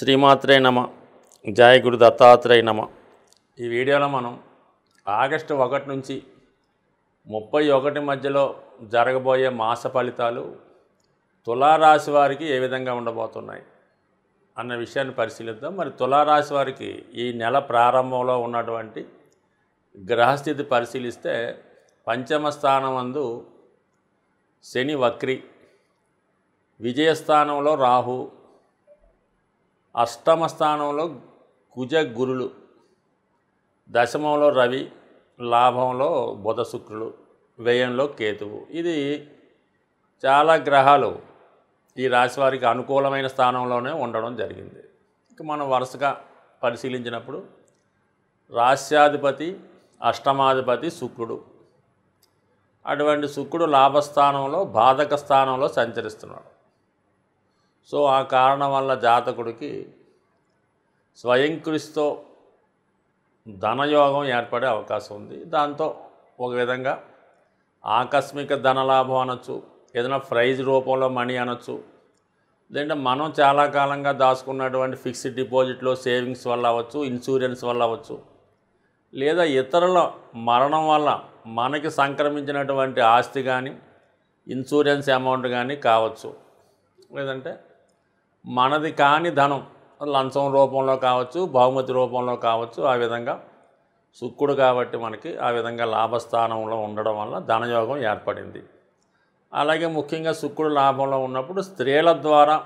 శ్రీమాత్రే నమ జాయ గురు దత్తాత్రేయ నమ ఈ వీడియోలో మనం ఆగస్టు ఒకటి నుంచి ముప్పై ఒకటి మధ్యలో జరగబోయే మాస ఫలితాలు తులారాశి వారికి ఏ విధంగా ఉండబోతున్నాయి అన్న విషయాన్ని పరిశీలిద్దాం మరి తులారాశి వారికి ఈ నెల ప్రారంభంలో ఉన్నటువంటి గ్రహస్థితి పరిశీలిస్తే పంచమ స్థానం అందు శని వక్రి విజయస్థానంలో రాహు అష్టమ స్థానంలో కుజ గురులు దశమంలో రవి లాభంలో బుధ శుక్రులు వ్యయంలో కేతువు ఇది చాలా గ్రహాలు ఈ రాశి వారికి అనుకూలమైన స్థానంలోనే ఉండడం జరిగింది ఇక మనం వరుసగా పరిశీలించినప్పుడు రాశ్యాధిపతి అష్టమాధిపతి శుక్రుడు అటువంటి శుక్రుడు లాభస్థానంలో బాధక స్థానంలో సంచరిస్తున్నాడు సో ఆ కారణం వల్ల జాతకుడికి స్వయంకృషితో ధనయోగం ఏర్పడే అవకాశం ఉంది దాంతో ఒక విధంగా ఆకస్మిక ధనలాభం అనొచ్చు ఏదైనా ప్రైజ్ రూపంలో మనీ అనొచ్చు లేదంటే మనం చాలా కాలంగా దాచుకున్నటువంటి ఫిక్స్డ్ డిపాజిట్లో సేవింగ్స్ వల్ల అవ్వచ్చు ఇన్సూరెన్స్ వల్ల అవ్వచ్చు లేదా ఇతరుల మరణం వల్ల మనకి సంక్రమించినటువంటి ఆస్తి కానీ ఇన్సూరెన్స్ అమౌంట్ కానీ కావచ్చు లేదంటే మనది కాని ధనం లంచం రూపంలో కావచ్చు బహుమతి రూపంలో కావచ్చు ఆ విధంగా శుక్కుడు కాబట్టి మనకి ఆ విధంగా లాభస్థానంలో ఉండడం వల్ల ధనయోగం ఏర్పడింది అలాగే ముఖ్యంగా శుక్కుడు లాభంలో ఉన్నప్పుడు స్త్రీల ద్వారా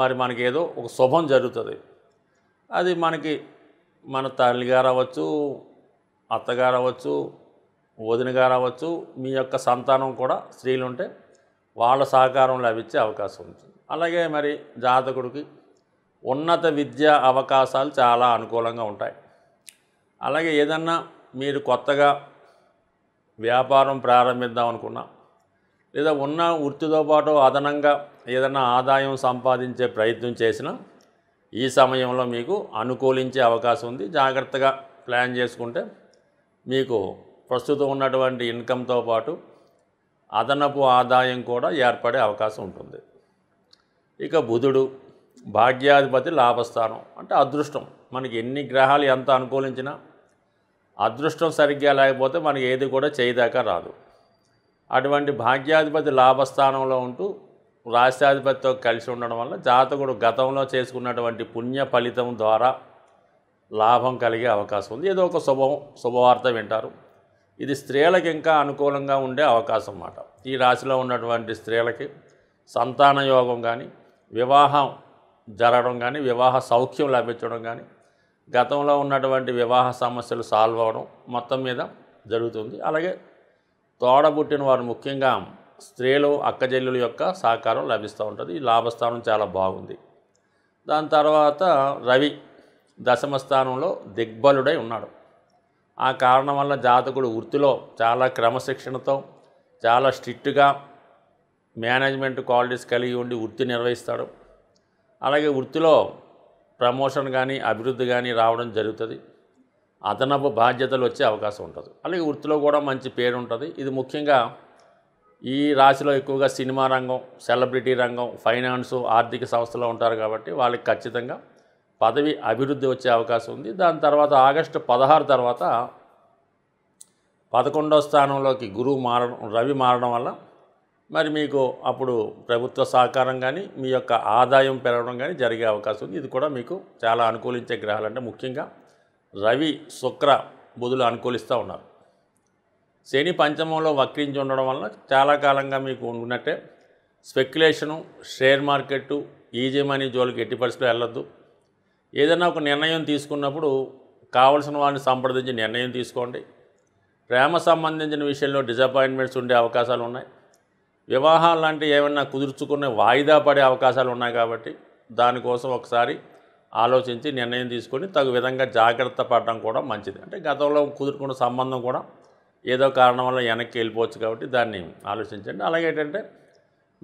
మరి మనకి ఏదో ఒక శుభం జరుగుతుంది అది మనకి మన తల్లిగారు అవ్వచ్చు అత్తగారు అవ్వచ్చు వదిన గారు అవ్వచ్చు మీ యొక్క సంతానం కూడా స్త్రీలుంటే వాళ్ళ సహకారం లభించే అవకాశం ఉంది అలాగే మరి జాతకుడికి ఉన్నత విద్య అవకాశాలు చాలా అనుకూలంగా ఉంటాయి అలాగే ఏదన్నా మీరు కొత్తగా వ్యాపారం ప్రారంభిద్దాం అనుకున్నా లేదా ఉన్న వృత్తితో పాటు అదనంగా ఏదైనా ఆదాయం సంపాదించే ప్రయత్నం చేసినా ఈ సమయంలో మీకు అనుకూలించే అవకాశం ఉంది జాగ్రత్తగా ప్లాన్ చేసుకుంటే మీకు ప్రస్తుతం ఉన్నటువంటి ఇన్కంతో పాటు అదనపు ఆదాయం కూడా ఏర్పడే అవకాశం ఉంటుంది ఇక బుధుడు భాగ్యాధిపతి లాభస్థానం అంటే అదృష్టం మనకి ఎన్ని గ్రహాలు ఎంత అనుకూలించినా అదృష్టం సరిగ్గా లేకపోతే మనకి ఏది కూడా చేయదాకా రాదు అటువంటి భాగ్యాధిపతి లాభస్థానంలో ఉంటూ రాష్ట్రాధిపతితో కలిసి ఉండడం వల్ల జాతకుడు గతంలో చేసుకున్నటువంటి పుణ్య ఫలితం ద్వారా లాభం కలిగే అవకాశం ఉంది ఏదో ఒక శుభం శుభవార్త వింటారు ఇది స్త్రీలకు ఇంకా అనుకూలంగా ఉండే అవకాశం అన్నమాట ఈ రాశిలో ఉన్నటువంటి స్త్రీలకి సంతాన యోగం కానీ వివాహం జరగడం కానీ వివాహ సౌఖ్యం లభించడం కానీ గతంలో ఉన్నటువంటి వివాహ సమస్యలు సాల్వ్ అవ్వడం మొత్తం మీద జరుగుతుంది అలాగే తోడబుట్టిన వారు ముఖ్యంగా స్త్రీలు అక్కజల్లుల యొక్క సహకారం లభిస్తూ ఉంటుంది ఈ లాభస్థానం చాలా బాగుంది దాని తర్వాత రవి దశమ స్థానంలో దిగ్బలుడై ఉన్నాడు ఆ కారణం వల్ల జాతకుడు వృత్తిలో చాలా క్రమశిక్షణతో చాలా స్ట్రిక్ట్గా మేనేజ్మెంట్ క్వాలిటీస్ కలిగి ఉండి వృత్తి నిర్వహిస్తాడు అలాగే వృత్తిలో ప్రమోషన్ కానీ అభివృద్ధి కానీ రావడం జరుగుతుంది అదనపు బాధ్యతలు వచ్చే అవకాశం ఉంటుంది అలాగే వృత్తిలో కూడా మంచి పేరు ఉంటుంది ఇది ముఖ్యంగా ఈ రాశిలో ఎక్కువగా సినిమా రంగం సెలబ్రిటీ రంగం ఫైనాన్స్ ఆర్థిక సంస్థలో ఉంటారు కాబట్టి వాళ్ళకి ఖచ్చితంగా పదవి అభివృద్ధి వచ్చే అవకాశం ఉంది దాని తర్వాత ఆగస్టు పదహారు తర్వాత పదకొండో స్థానంలోకి గురువు మారడం రవి మారడం వల్ల మరి మీకు అప్పుడు ప్రభుత్వ సహకారం కానీ మీ యొక్క ఆదాయం పెరగడం కానీ జరిగే అవకాశం ఉంది ఇది కూడా మీకు చాలా అనుకూలించే గ్రహాలు అంటే ముఖ్యంగా రవి శుక్ర బుధులు అనుకూలిస్తూ ఉన్నారు శని పంచమంలో వక్రించి ఉండడం వలన చాలా కాలంగా మీకు ఉన్నట్టే speculation share market easy money జోలికి ఎట్టి పరిస్థితులు వెళ్ళొద్దు ఏదైనా ఒక నిర్ణయం తీసుకున్నప్పుడు కావలసిన వారిని సంప్రదించి నిర్ణయం తీసుకోండి ప్రేమ సంబంధించిన విషయంలో డిసప్పాయింట్మెంట్స్ ఉండే అవకాశాలు ఉన్నాయి వివాహాలు లాంటివి ఏమైనా కుదుర్చుకునే వాయిదా పడే అవకాశాలు ఉన్నాయి కాబట్టి దానికోసం ఒకసారి ఆలోచించి నిర్ణయం తీసుకొని తగు విధంగా జాగ్రత్త పడడం కూడా మంచిది అంటే గతంలో కుదురుకున్న సంబంధం కూడా ఏదో కారణం వల్ల వెనక్కి వెళ్ళిపోవచ్చు కాబట్టి దాన్ని ఆలోచించండి అలాగే ఏంటంటే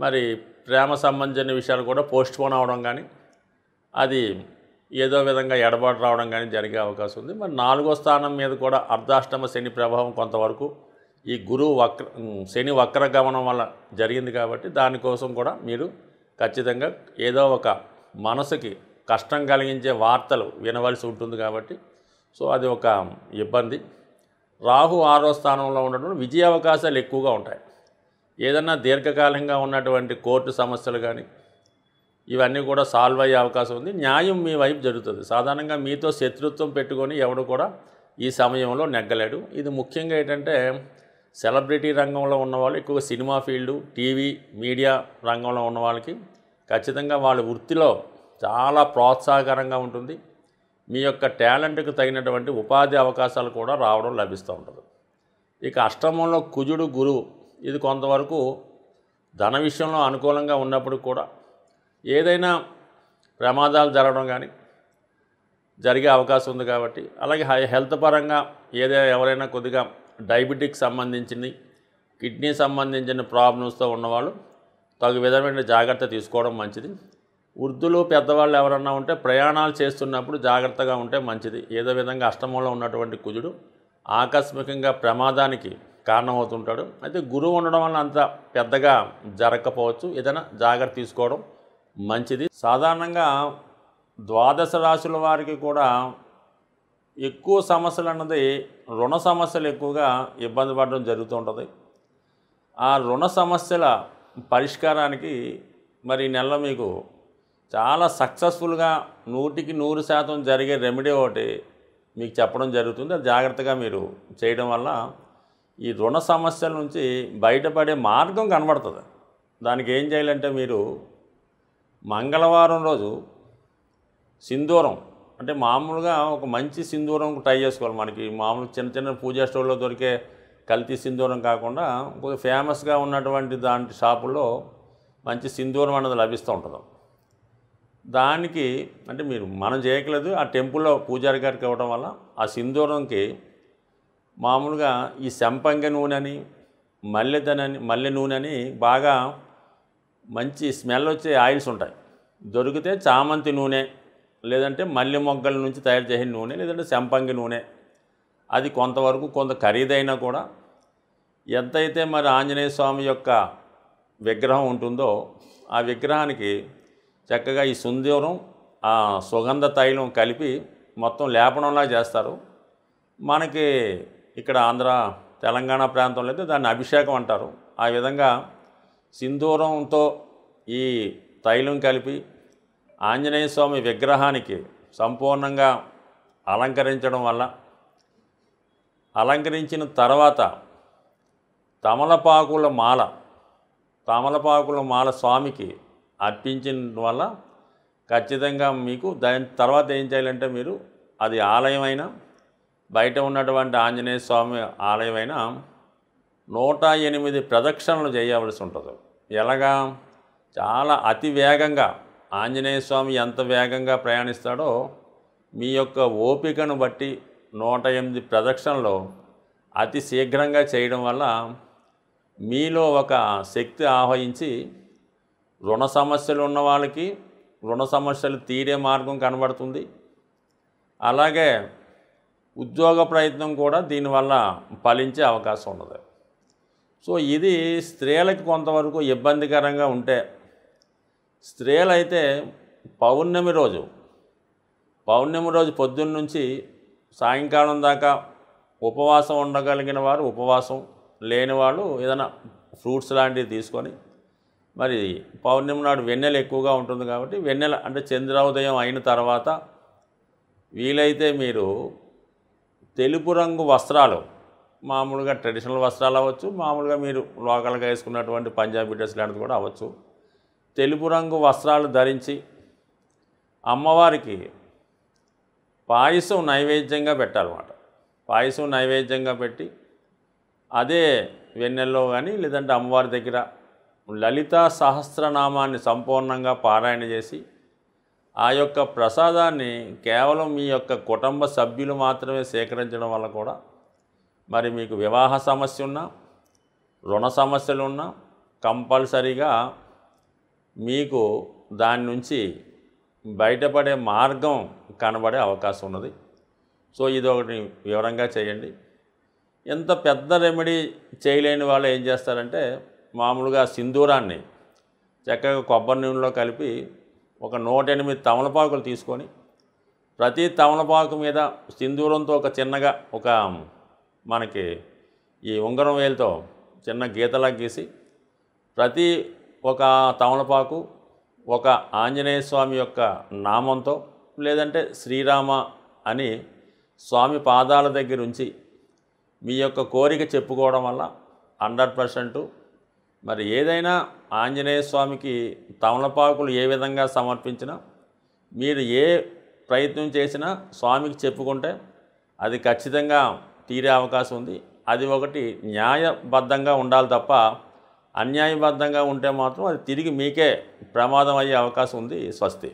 మరి ప్రేమ సంబంధించిన విషయాలు కూడా పోస్ట్ పోన్ అవడం కానీ అది ఏదో విధంగా ఎడబాటు రావడం కానీ జరిగే అవకాశం ఉంది మరి నాలుగో స్థానం మీద కూడా అర్ధాష్టమ శని ప్రభావం కొంతవరకు ఈ గురువు వక్ర శని వక్ర గమనం వల్ల జరిగింది కాబట్టి దానికోసం కూడా మీరు ఖచ్చితంగా ఏదో ఒక మనసుకి కష్టం కలిగించే వార్తలు వినవలసి ఉంటుంది కాబట్టి సో అది ఒక ఇబ్బంది రాహు ఆరో స్థానంలో ఉండటం విజయ అవకాశాలు ఎక్కువగా ఉంటాయి ఏదన్నా దీర్ఘకాలంగా ఉన్నటువంటి కోర్టు సమస్యలు కానీ ఇవన్నీ కూడా సాల్వ్ అయ్యే అవకాశం ఉంది న్యాయం మీ వైపు జరుగుతుంది సాధారణంగా మీతో శత్రుత్వం పెట్టుకొని ఎవడు కూడా ఈ సమయంలో నెగ్గలేడు ఇది ముఖ్యంగా ఏంటంటే సెలబ్రిటీ రంగంలో ఉన్నవాళ్ళు ఎక్కువగా సినిమా ఫీల్డ్ టీవీ మీడియా రంగంలో ఉన్న వాళ్ళకి ఖచ్చితంగా వాళ్ళ వృత్తిలో చాలా ప్రోత్సాహకరంగా ఉంటుంది మీ యొక్క టాలెంట్కు తగినటువంటి ఉపాధి అవకాశాలు కూడా రావడం లభిస్తూ ఉంటుంది ఇక అష్టమంలో కుజుడు గురువు ఇది కొంతవరకు ధన విషయంలో అనుకూలంగా ఉన్నప్పుడు కూడా ఏదైనా ప్రమాదాలు జరగడం కానీ జరిగే అవకాశం ఉంది కాబట్టి అలాగే హెల్త్ పరంగా ఏదైనా ఎవరైనా కొద్దిగా డయాబెటిక్ సంబంధించినవి కిడ్నీ సంబంధించిన ప్రాబ్లమ్స్తో ఉన్నవాళ్ళు తగు విధమైన జాగ్రత్త తీసుకోవడం మంచిది వృద్ధులు పెద్దవాళ్ళు ఎవరన్నా ఉంటే ప్రయాణాలు చేస్తున్నప్పుడు జాగ్రత్తగా ఉంటే మంచిది ఏదో విధంగా అష్టమంలో ఉన్నటువంటి కుజుడు ఆకస్మికంగా ప్రమాదానికి కారణమవుతుంటాడు అయితే గురువు ఉండడం వల్ల అంత పెద్దగా జరగకపోవచ్చు ఏదైనా జాగ్రత్త తీసుకోవడం మంచిది సాధారణంగా ద్వాదశ రాశుల వారికి కూడా ఎక్కువ సమస్యలు అన్నది రుణ సమస్యలు ఎక్కువగా ఇబ్బంది పడడం జరుగుతూ ఉంటుంది ఆ రుణ సమస్యల పరిష్కారానికి మరి ఈ నెలలో మీకు చాలా సక్సెస్ఫుల్గా నూటికి నూరు శాతం జరిగే రెమెడీ ఒకటి మీకు చెప్పడం జరుగుతుంది అది జాగ్రత్తగా మీరు చేయడం వల్ల ఈ రుణ సమస్యల నుంచి బయటపడే మార్గం కనబడుతుంది దానికి ఏం చేయాలంటే మీరు మంగళవారం రోజు సింధూరం అంటే మామూలుగా ఒక మంచి సింధూరం ట్రై చేసుకోవాలి మనకి మామూలు చిన్న చిన్న పూజా స్టోర్లో దొరికే కల్తీ సింధూరం కాకుండా కొద్దిగా ఫేమస్గా ఉన్నటువంటి దాంటి షాపుల్లో మంచి సింధూరం అన్నది లభిస్తూ ఉంటుంది దానికి అంటే మీరు మనం చేయట్లేదు ఆ టెంపుల్లో పూజారి గారికి ఇవ్వడం వల్ల ఆ సింధూరంకి మామూలుగా ఈ శంపంగ నూనె అని మల్లెదనని మల్లె నూనె అని బాగా మంచి స్మెల్ వచ్చే ఆయిల్స్ ఉంటాయి దొరికితే చామంతి నూనె లేదంటే మల్లె మొగ్గల నుంచి తయారు చేసిన నూనె లేదంటే శంపంగి నూనె అది కొంతవరకు కొంత ఖరీదైనా కూడా ఎంతైతే మరి ఆంజనేయ స్వామి యొక్క విగ్రహం ఉంటుందో ఆ విగ్రహానికి చక్కగా ఈ సుందూరం ఆ సుగంధ తైలం కలిపి మొత్తం లేపనంలా చేస్తారు మనకి ఇక్కడ ఆంధ్ర తెలంగాణ ప్రాంతంలో అయితే దాన్ని అభిషేకం అంటారు ఆ విధంగా సింధూరంతో ఈ తైలం కలిపి ఆంజనేయ స్వామి విగ్రహానికి సంపూర్ణంగా అలంకరించడం వల్ల అలంకరించిన తర్వాత తమలపాకుల మాల తమలపాకుల మాల స్వామికి అర్పించిన వల్ల ఖచ్చితంగా మీకు దాని తర్వాత ఏం చేయాలంటే మీరు అది ఆలయమైనా బయట ఉన్నటువంటి ఆంజనేయ స్వామి ఆలయమైనా నూట ఎనిమిది ప్రదక్షిణలు చేయవలసి ఉంటుంది ఎలాగా చాలా అతి వేగంగా ఆంజనేయ స్వామి ఎంత వేగంగా ప్రయాణిస్తాడో మీ యొక్క ఓపికను బట్టి నూట ఎనిమిది ప్రదక్షిణలో అతి శీఘ్రంగా చేయడం వల్ల మీలో ఒక శక్తి ఆహ్వయించి రుణ సమస్యలు ఉన్న వాళ్ళకి రుణ సమస్యలు తీరే మార్గం కనబడుతుంది అలాగే ఉద్యోగ ప్రయత్నం కూడా దీనివల్ల ఫలించే అవకాశం ఉన్నది సో ఇది స్త్రీలకు కొంతవరకు ఇబ్బందికరంగా ఉంటే స్త్రీలైతే పౌర్ణమి రోజు పౌర్ణమి రోజు పొద్దున్న నుంచి సాయంకాలం దాకా ఉపవాసం ఉండగలిగిన వారు ఉపవాసం లేని వాళ్ళు ఏదైనా ఫ్రూట్స్ లాంటివి తీసుకొని మరి పౌర్ణమి నాడు వెన్నెల ఎక్కువగా ఉంటుంది కాబట్టి వెన్నెల అంటే చంద్రోదయం అయిన తర్వాత వీలైతే మీరు తెలుపు రంగు వస్త్రాలు మామూలుగా ట్రెడిషనల్ వస్త్రాలు అవ్వచ్చు మామూలుగా మీరు లోకల్గా వేసుకున్నటువంటి పంజాబీ డ్రెస్ లాంటిది కూడా అవ్వచ్చు తెలుపు రంగు వస్త్రాలు ధరించి అమ్మవారికి పాయసం నైవేద్యంగా పెట్టాలన్నమాట పాయసం నైవేద్యంగా పెట్టి అదే వెన్నెల్లో కానీ లేదంటే అమ్మవారి దగ్గర లలిత సహస్రనామాన్ని సంపూర్ణంగా పారాయణ చేసి ఆ యొక్క ప్రసాదాన్ని కేవలం మీ యొక్క కుటుంబ సభ్యులు మాత్రమే సేకరించడం వల్ల కూడా మరి మీకు వివాహ సమస్య ఉన్నా రుణ సమస్యలు ఉన్నా కంపల్సరీగా మీకు దాని నుంచి బయటపడే మార్గం కనబడే అవకాశం ఉన్నది సో ఇది ఒకటి వివరంగా చేయండి ఎంత పెద్ద రెమెడీ చేయలేని వాళ్ళు ఏం చేస్తారంటే మామూలుగా సింధూరాన్ని చక్కగా కొబ్బరి నూనెలో కలిపి ఒక నూట ఎనిమిది తమలపాకులు తీసుకొని ప్రతి తమలపాకు మీద సింధూరంతో ఒక చిన్నగా ఒక మనకి ఈ ఉంగరం వేలతో చిన్న గీతలా గీసి ప్రతి ఒక తమలపాకు ఒక ఆంజనేయ స్వామి యొక్క నామంతో లేదంటే శ్రీరామ అని స్వామి పాదాల దగ్గర ఉంచి మీ యొక్క కోరిక చెప్పుకోవడం వల్ల హండ్రెడ్ పర్సెంట్ మరి ఏదైనా ఆంజనేయ స్వామికి తమలపాకులు ఏ విధంగా సమర్పించినా మీరు ఏ ప్రయత్నం చేసినా స్వామికి చెప్పుకుంటే అది ఖచ్చితంగా తీరే అవకాశం ఉంది అది ఒకటి న్యాయబద్ధంగా ఉండాలి తప్ప అన్యాయబద్ధంగా ఉంటే మాత్రం అది తిరిగి మీకే ప్రమాదం అయ్యే అవకాశం ఉంది స్వస్తి